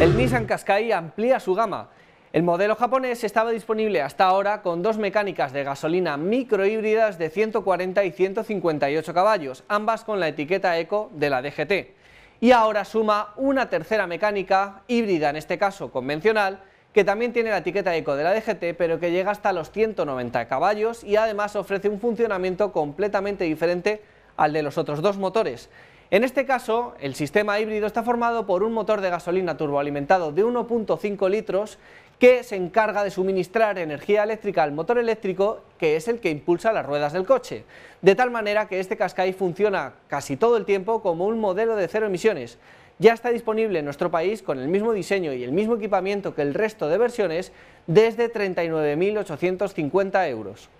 El Nissan Qashqai amplía su gama. El modelo japonés estaba disponible hasta ahora con dos mecánicas de gasolina microhíbridas de 140 y 158 caballos, ambas con la etiqueta eco de la DGT. Y ahora suma una tercera mecánica, híbrida en este caso convencional, que también tiene la etiqueta eco de la DGT, pero que llega hasta los 190 caballos y además ofrece un funcionamiento completamente diferente al de los otros dos motores. En este caso, el sistema híbrido está formado por un motor de gasolina turboalimentado de 1.5 litros que se encarga de suministrar energía eléctrica al motor eléctrico, que es el que impulsa las ruedas del coche. De tal manera que este Cascai funciona casi todo el tiempo como un modelo de cero emisiones. Ya está disponible en nuestro país con el mismo diseño y el mismo equipamiento que el resto de versiones desde 39.850 euros.